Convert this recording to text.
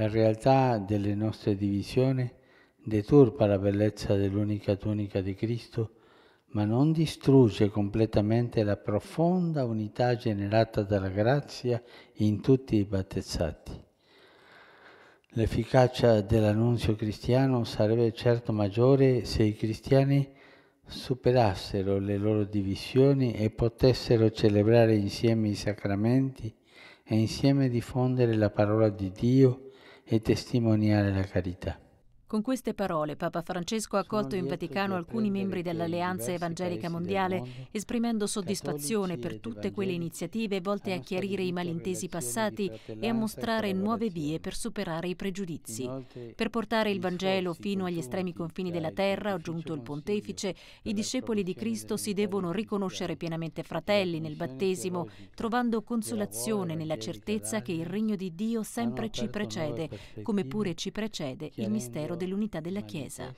La realtà delle nostre divisioni deturpa la bellezza dell'unica tunica di Cristo, ma non distrugge completamente la profonda unità generata dalla grazia in tutti i battezzati. L'efficacia dell'annunzio cristiano sarebbe certo maggiore se i cristiani superassero le loro divisioni e potessero celebrare insieme i sacramenti e insieme diffondere la parola di Dio e testimoniare la caridad. Con queste parole Papa Francesco ha accolto in Vaticano alcuni membri dell'Alleanza Evangelica Mondiale, esprimendo soddisfazione per tutte quelle iniziative volte a chiarire i malintesi passati e a mostrare nuove vie per superare i pregiudizi. Per portare il Vangelo fino agli estremi confini della terra, aggiunto il pontefice, i discepoli di Cristo si devono riconoscere pienamente fratelli nel battesimo, trovando consolazione nella certezza che il regno di Dio sempre ci precede, come pure ci precede il mistero dell'unità della Chiesa.